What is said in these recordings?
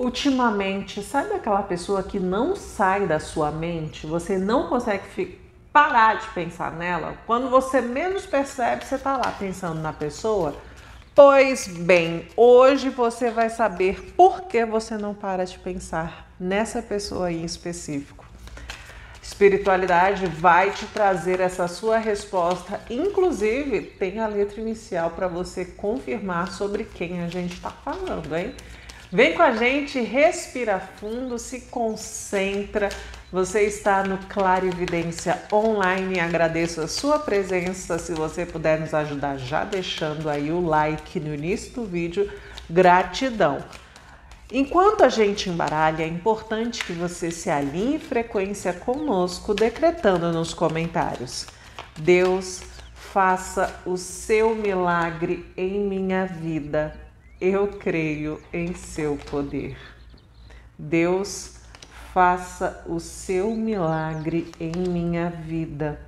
ultimamente, sabe aquela pessoa que não sai da sua mente? Você não consegue parar de pensar nela? Quando você menos percebe, você está lá pensando na pessoa? Pois bem, hoje você vai saber por que você não para de pensar nessa pessoa aí em específico. Espiritualidade vai te trazer essa sua resposta, inclusive tem a letra inicial para você confirmar sobre quem a gente está falando, hein? Vem com a gente, respira fundo, se concentra. Você está no Clarividência Online. Agradeço a sua presença. Se você puder nos ajudar já deixando aí o like no início do vídeo, gratidão. Enquanto a gente embaralha, é importante que você se alinhe frequência conosco, decretando nos comentários: Deus, faça o seu milagre em minha vida eu creio em seu poder. Deus, faça o seu milagre em minha vida.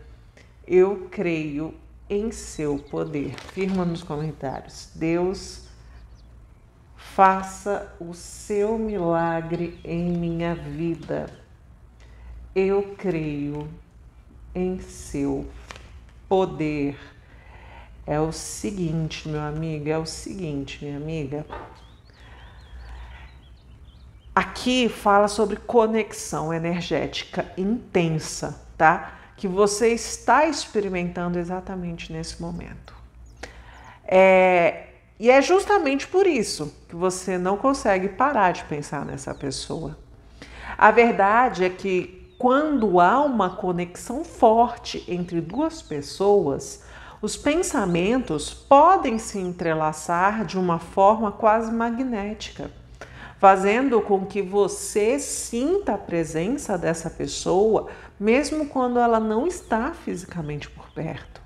Eu creio em seu poder. Firma nos comentários. Deus, faça o seu milagre em minha vida. Eu creio em seu poder. É o seguinte, meu amigo, é o seguinte, minha amiga. Aqui fala sobre conexão energética intensa, tá? Que você está experimentando exatamente nesse momento. É, e é justamente por isso que você não consegue parar de pensar nessa pessoa. A verdade é que quando há uma conexão forte entre duas pessoas, os pensamentos podem se entrelaçar de uma forma quase magnética, fazendo com que você sinta a presença dessa pessoa, mesmo quando ela não está fisicamente por perto.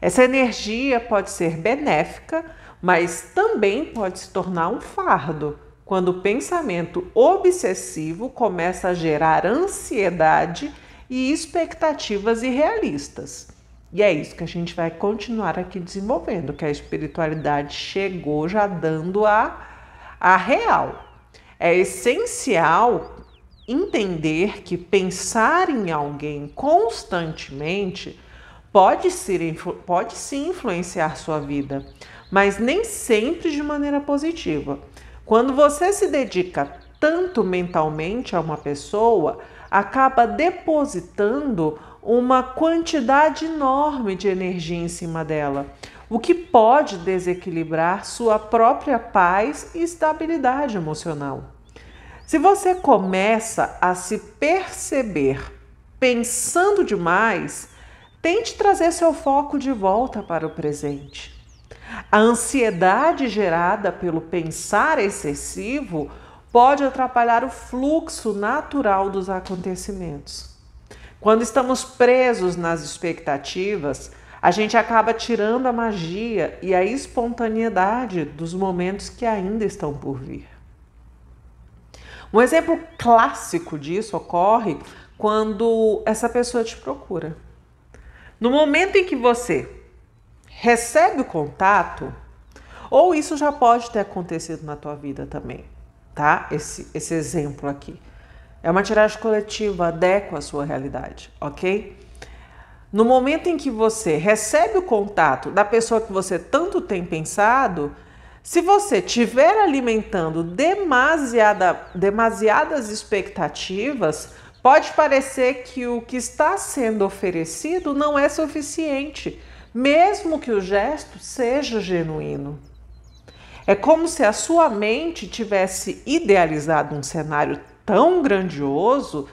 Essa energia pode ser benéfica, mas também pode se tornar um fardo quando o pensamento obsessivo começa a gerar ansiedade e expectativas irrealistas. E é isso que a gente vai continuar aqui desenvolvendo, que a espiritualidade chegou já dando a, a real. É essencial entender que pensar em alguém constantemente pode, ser, pode sim influenciar sua vida, mas nem sempre de maneira positiva. Quando você se dedica tanto mentalmente a uma pessoa, acaba depositando uma quantidade enorme de energia em cima dela, o que pode desequilibrar sua própria paz e estabilidade emocional. Se você começa a se perceber pensando demais, tente trazer seu foco de volta para o presente. A ansiedade gerada pelo pensar excessivo pode atrapalhar o fluxo natural dos acontecimentos. Quando estamos presos nas expectativas, a gente acaba tirando a magia e a espontaneidade dos momentos que ainda estão por vir. Um exemplo clássico disso ocorre quando essa pessoa te procura. No momento em que você recebe o contato, ou isso já pode ter acontecido na tua vida também, tá? Esse, esse exemplo aqui. É uma tiragem coletiva, adequa à sua realidade, ok? No momento em que você recebe o contato da pessoa que você tanto tem pensado, se você estiver alimentando demasiada, demasiadas expectativas, pode parecer que o que está sendo oferecido não é suficiente, mesmo que o gesto seja genuíno. É como se a sua mente tivesse idealizado um cenário tão grandioso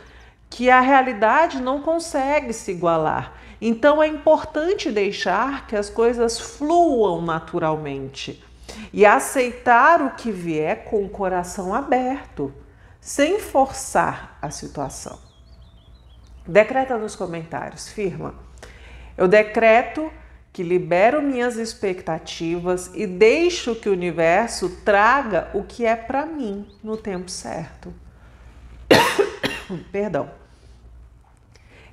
que a realidade não consegue se igualar. Então é importante deixar que as coisas fluam naturalmente e aceitar o que vier com o coração aberto, sem forçar a situação. Decreta nos comentários, firma. Eu decreto que libero minhas expectativas e deixo que o universo traga o que é para mim no tempo certo. Perdão.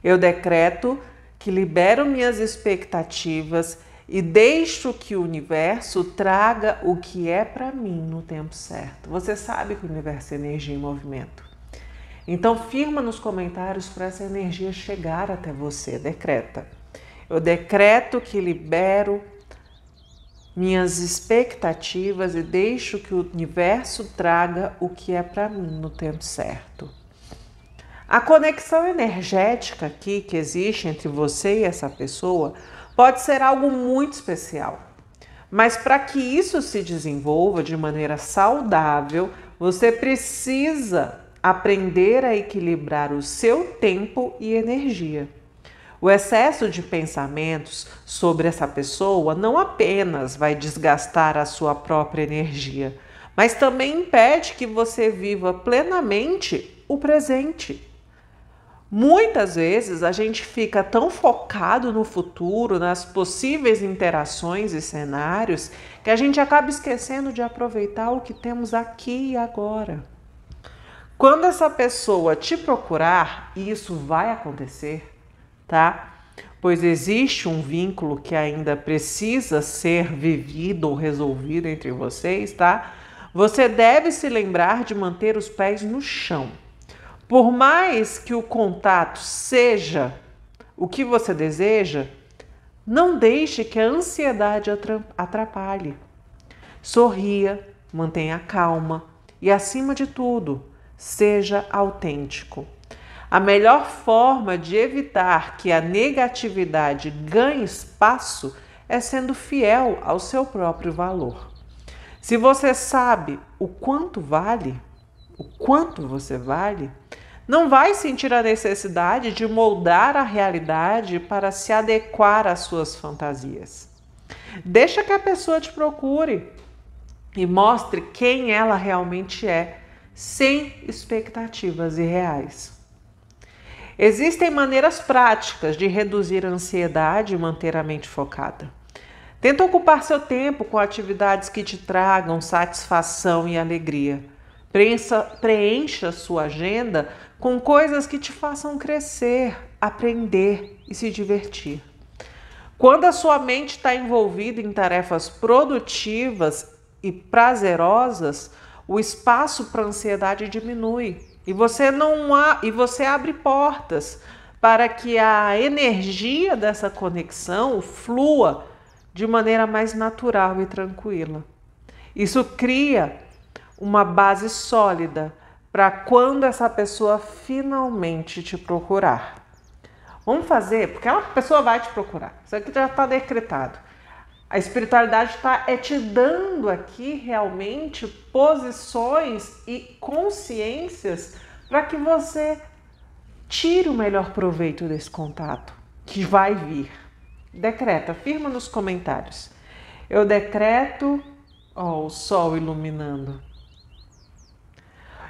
Eu decreto que libero minhas expectativas e deixo que o universo traga o que é para mim no tempo certo. Você sabe que o universo é energia em movimento. Então firma nos comentários para essa energia chegar até você, decreta. Eu decreto que libero minhas expectativas e deixo que o universo traga o que é para mim no tempo certo. A conexão energética aqui que existe entre você e essa pessoa pode ser algo muito especial. Mas para que isso se desenvolva de maneira saudável, você precisa aprender a equilibrar o seu tempo e energia. O excesso de pensamentos sobre essa pessoa não apenas vai desgastar a sua própria energia, mas também impede que você viva plenamente o presente. Muitas vezes a gente fica tão focado no futuro, nas possíveis interações e cenários, que a gente acaba esquecendo de aproveitar o que temos aqui e agora. Quando essa pessoa te procurar, e isso vai acontecer, tá? Pois existe um vínculo que ainda precisa ser vivido ou resolvido entre vocês, tá? Você deve se lembrar de manter os pés no chão por mais que o contato seja o que você deseja, não deixe que a ansiedade atrapalhe. Sorria, mantenha calma e, acima de tudo, seja autêntico. A melhor forma de evitar que a negatividade ganhe espaço é sendo fiel ao seu próprio valor. Se você sabe o quanto vale, o quanto você vale, não vai sentir a necessidade de moldar a realidade para se adequar às suas fantasias. Deixa que a pessoa te procure e mostre quem ela realmente é, sem expectativas irreais. Existem maneiras práticas de reduzir a ansiedade e manter a mente focada. Tenta ocupar seu tempo com atividades que te tragam satisfação e alegria. Preencha, preencha sua agenda com coisas que te façam crescer, aprender e se divertir. Quando a sua mente está envolvida em tarefas produtivas e prazerosas, o espaço para ansiedade diminui e você não há, e você abre portas para que a energia dessa conexão flua de maneira mais natural e tranquila. Isso cria uma base sólida para quando essa pessoa finalmente te procurar. Vamos fazer, porque a pessoa vai te procurar. Isso aqui já está decretado. A espiritualidade está é te dando aqui realmente posições e consciências para que você tire o melhor proveito desse contato que vai vir. Decreta, firma nos comentários. Eu decreto, ó, o sol iluminando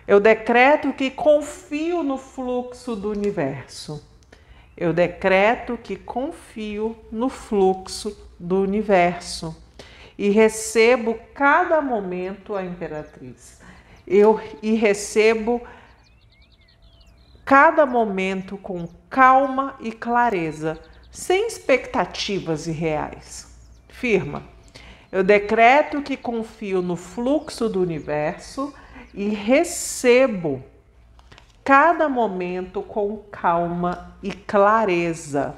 eu decreto que confio no fluxo do universo. Eu decreto que confio no fluxo do universo e recebo cada momento a imperatriz. Eu e recebo cada momento com calma e clareza, sem expectativas irreais. Firma. Eu decreto que confio no fluxo do universo e recebo cada momento com calma e clareza,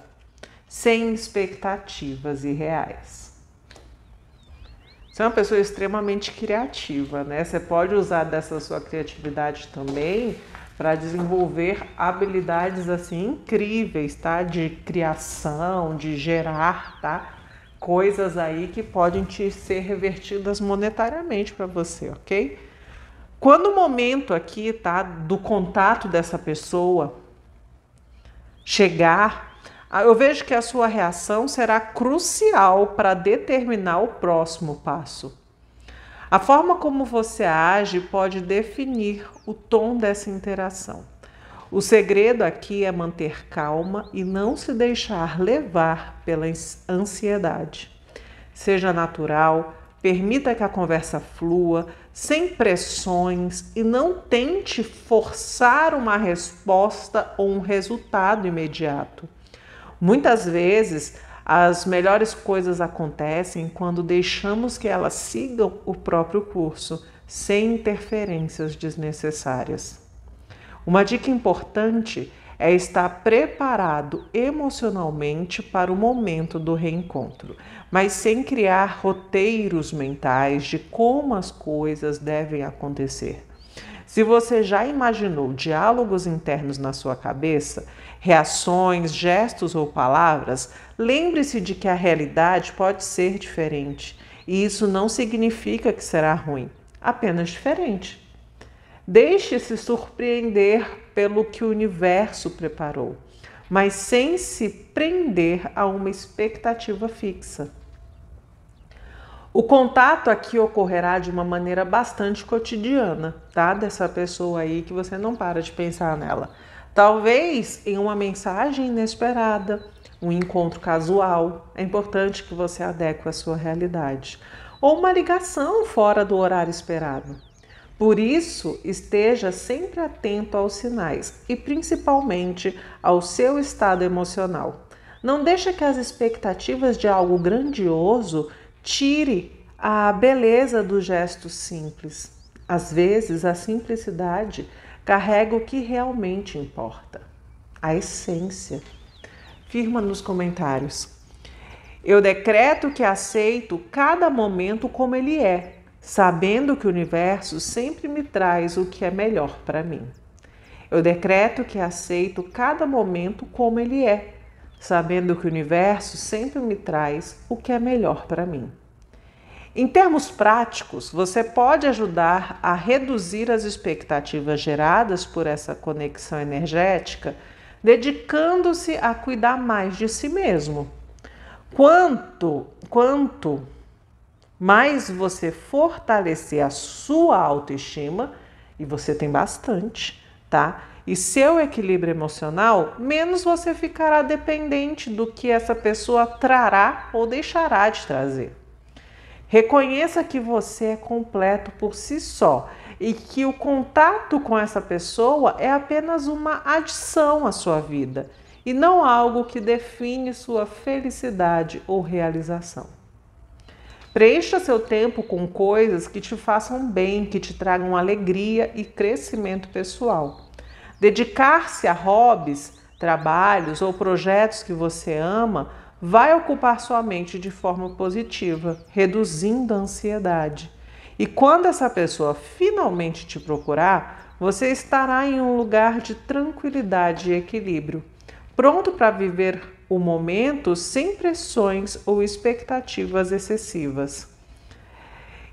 sem expectativas irreais. Você é uma pessoa extremamente criativa, né? Você pode usar dessa sua criatividade também para desenvolver habilidades assim incríveis, tá? De criação, de gerar, tá? Coisas aí que podem te ser revertidas monetariamente para você, ok? Quando o momento aqui, tá, do contato dessa pessoa chegar, eu vejo que a sua reação será crucial para determinar o próximo passo. A forma como você age pode definir o tom dessa interação. O segredo aqui é manter calma e não se deixar levar pela ansiedade. Seja natural, permita que a conversa flua, sem pressões e não tente forçar uma resposta ou um resultado imediato. Muitas vezes, as melhores coisas acontecem quando deixamos que elas sigam o próprio curso, sem interferências desnecessárias. Uma dica importante é estar preparado emocionalmente para o momento do reencontro, mas sem criar roteiros mentais de como as coisas devem acontecer. Se você já imaginou diálogos internos na sua cabeça, reações, gestos ou palavras, lembre-se de que a realidade pode ser diferente. E isso não significa que será ruim, apenas diferente. Deixe-se surpreender pelo que o universo preparou, mas sem se prender a uma expectativa fixa. O contato aqui ocorrerá de uma maneira bastante cotidiana, tá? Dessa pessoa aí que você não para de pensar nela. Talvez em uma mensagem inesperada, um encontro casual. É importante que você adeque a sua realidade. Ou uma ligação fora do horário esperado. Por isso, esteja sempre atento aos sinais e principalmente ao seu estado emocional. Não deixe que as expectativas de algo grandioso tire a beleza do gesto simples. Às vezes, a simplicidade carrega o que realmente importa, a essência. Firma nos comentários. Eu decreto que aceito cada momento como ele é sabendo que o universo sempre me traz o que é melhor para mim. Eu decreto que aceito cada momento como ele é, sabendo que o universo sempre me traz o que é melhor para mim. Em termos práticos, você pode ajudar a reduzir as expectativas geradas por essa conexão energética, dedicando-se a cuidar mais de si mesmo. Quanto, quanto mais você fortalecer a sua autoestima, e você tem bastante, tá? E seu equilíbrio emocional, menos você ficará dependente do que essa pessoa trará ou deixará de trazer. Reconheça que você é completo por si só e que o contato com essa pessoa é apenas uma adição à sua vida e não algo que define sua felicidade ou realização. Preencha seu tempo com coisas que te façam bem, que te tragam alegria e crescimento pessoal. Dedicar-se a hobbies, trabalhos ou projetos que você ama vai ocupar sua mente de forma positiva, reduzindo a ansiedade. E quando essa pessoa finalmente te procurar, você estará em um lugar de tranquilidade e equilíbrio, pronto para viver o momento sem pressões ou expectativas excessivas.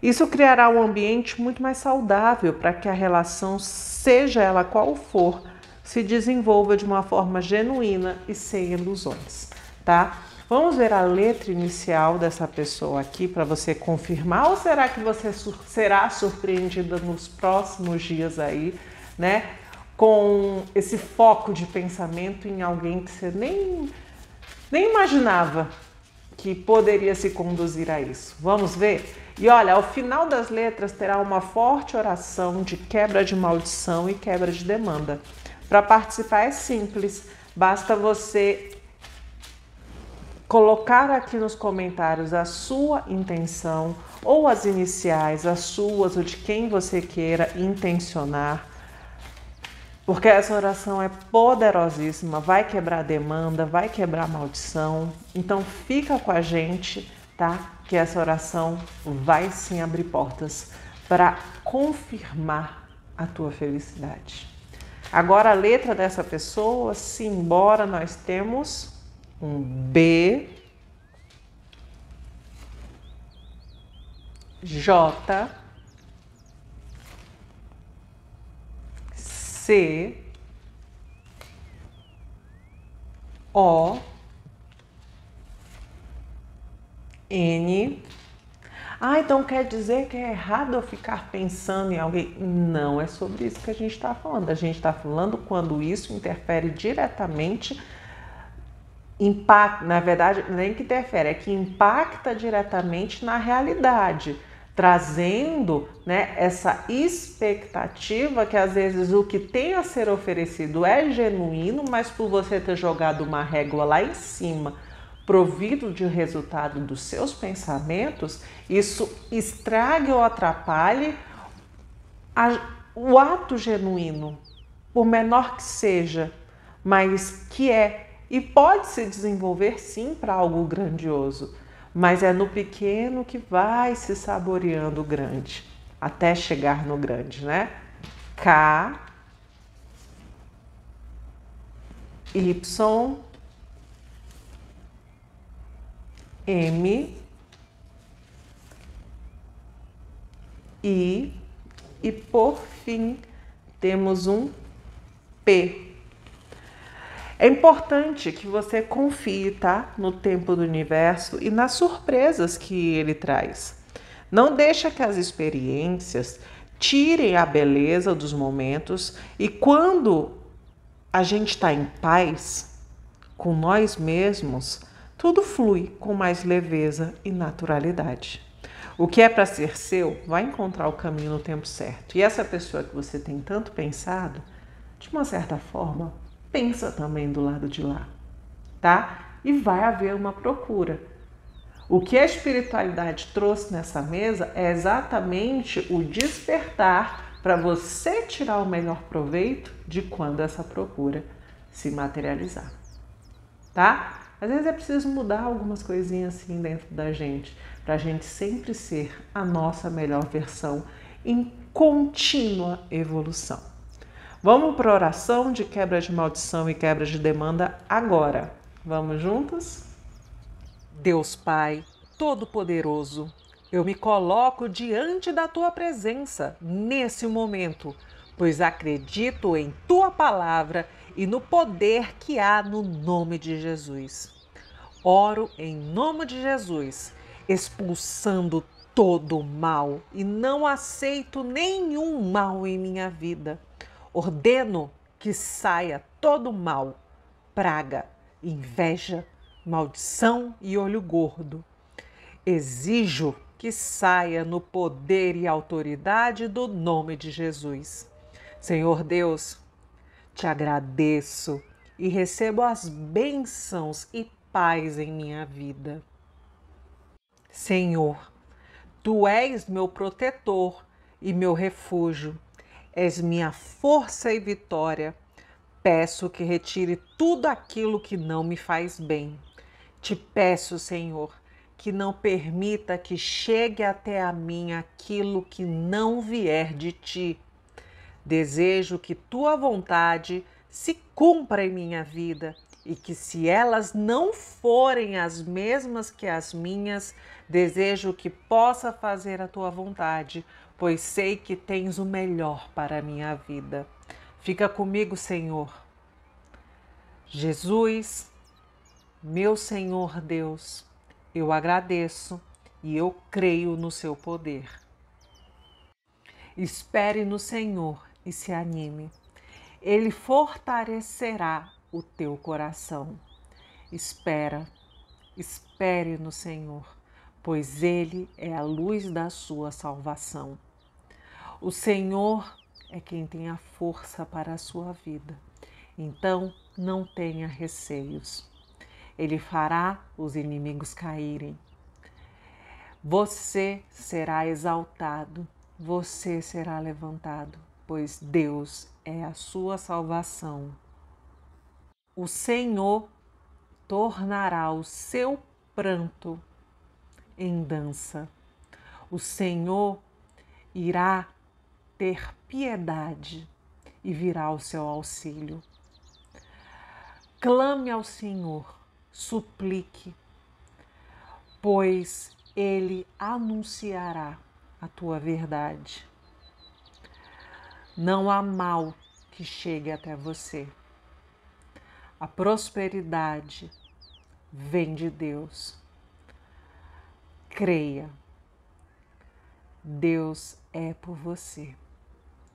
Isso criará um ambiente muito mais saudável para que a relação, seja ela qual for, se desenvolva de uma forma genuína e sem ilusões, tá? Vamos ver a letra inicial dessa pessoa aqui para você confirmar ou será que você será surpreendida nos próximos dias aí, né? Com esse foco de pensamento em alguém que você nem nem imaginava que poderia se conduzir a isso. Vamos ver? E olha, ao final das letras terá uma forte oração de quebra de maldição e quebra de demanda. Para participar é simples, basta você colocar aqui nos comentários a sua intenção ou as iniciais, as suas ou de quem você queira intencionar porque essa oração é poderosíssima, vai quebrar demanda, vai quebrar maldição. Então fica com a gente, tá? Que essa oração vai sim abrir portas para confirmar a tua felicidade. Agora a letra dessa pessoa, simbora nós temos um B J C O N ah, então quer dizer que é errado eu ficar pensando em alguém? Não é sobre isso que a gente está falando. A gente está falando quando isso interfere diretamente, impacta, na verdade, nem que interfere, é que impacta diretamente na realidade trazendo né, essa expectativa que às vezes o que tem a ser oferecido é genuíno, mas por você ter jogado uma régua lá em cima, provido de resultado dos seus pensamentos, isso estrague ou atrapalhe a, o ato genuíno, por menor que seja, mas que é e pode se desenvolver sim para algo grandioso mas é no pequeno que vai se saboreando o grande, até chegar no grande, né? K, Y, M, I, e por fim temos um P. É importante que você confie, tá, no tempo do universo e nas surpresas que ele traz. Não deixa que as experiências tirem a beleza dos momentos e quando a gente está em paz com nós mesmos, tudo flui com mais leveza e naturalidade. O que é para ser seu vai encontrar o caminho no tempo certo. E essa pessoa que você tem tanto pensado, de uma certa forma, pensa também do lado de lá, tá? E vai haver uma procura. O que a espiritualidade trouxe nessa mesa é exatamente o despertar para você tirar o melhor proveito de quando essa procura se materializar, tá? Às vezes é preciso mudar algumas coisinhas assim dentro da gente, para a gente sempre ser a nossa melhor versão em contínua evolução. Vamos para oração de quebra de maldição e quebra de demanda agora. Vamos juntos? Deus Pai, Todo-Poderoso, eu me coloco diante da tua presença nesse momento, pois acredito em tua palavra e no poder que há no nome de Jesus. Oro em nome de Jesus, expulsando todo o mal e não aceito nenhum mal em minha vida. Ordeno que saia todo mal, praga, inveja, maldição e olho gordo. Exijo que saia no poder e autoridade do nome de Jesus. Senhor Deus, te agradeço e recebo as bênçãos e paz em minha vida. Senhor, tu és meu protetor e meu refúgio és minha força e vitória. Peço que retire tudo aquilo que não me faz bem. Te peço, Senhor, que não permita que chegue até a mim aquilo que não vier de ti. Desejo que tua vontade se cumpra em minha vida e que, se elas não forem as mesmas que as minhas, desejo que possa fazer a tua vontade, pois sei que tens o melhor para a minha vida. Fica comigo, Senhor. Jesus, meu Senhor Deus, eu agradeço e eu creio no seu poder. Espere no Senhor e se anime. Ele fortalecerá o teu coração. Espera, espere no Senhor, pois ele é a luz da sua salvação. O Senhor é quem tem a força para a sua vida. Então, não tenha receios. Ele fará os inimigos caírem. Você será exaltado, você será levantado, pois Deus é a sua salvação. O Senhor tornará o seu pranto em dança. O Senhor irá ter piedade e virá ao seu auxílio. Clame ao Senhor, suplique, pois ele anunciará a tua verdade. Não há mal que chegue até você. A prosperidade vem de Deus. Creia, Deus é por você.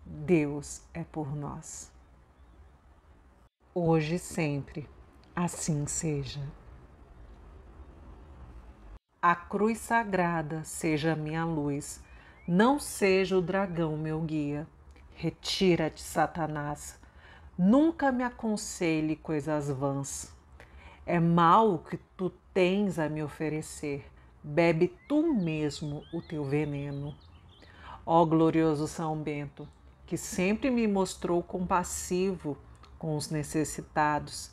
Deus é por nós. Hoje e sempre, assim seja. A cruz sagrada seja minha luz, não seja o dragão meu guia. Retira-te, Satanás, nunca me aconselhe coisas vãs. É mal o que tu tens a me oferecer, bebe tu mesmo o teu veneno. Ó glorioso São Bento, que sempre me mostrou compassivo com os necessitados,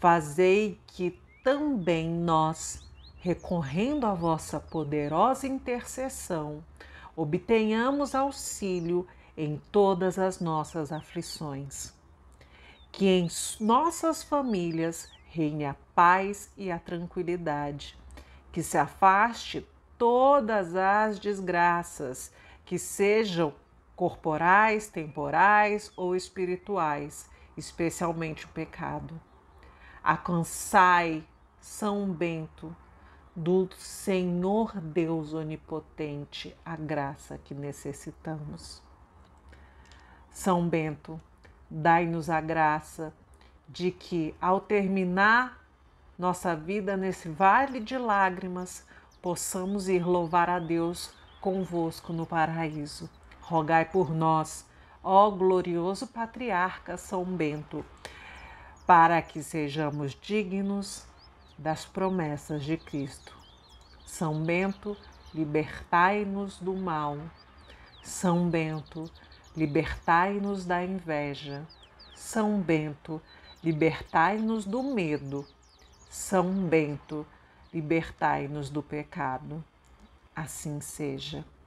fazei que também nós, recorrendo à vossa poderosa intercessão, obtenhamos auxílio em todas as nossas aflições. Que em nossas famílias reine a paz e a tranquilidade, que se afaste todas as desgraças, que sejam corporais, temporais ou espirituais, especialmente o pecado. Alcançai, São Bento, do Senhor Deus Onipotente, a graça que necessitamos. São Bento, dai-nos a graça de que, ao terminar nossa vida nesse vale de lágrimas, possamos ir louvar a Deus convosco no paraíso rogai por nós, ó glorioso patriarca São Bento, para que sejamos dignos das promessas de Cristo. São Bento, libertai-nos do mal. São Bento, libertai-nos da inveja. São Bento, libertai-nos do medo. São Bento, libertai-nos do pecado. Assim seja.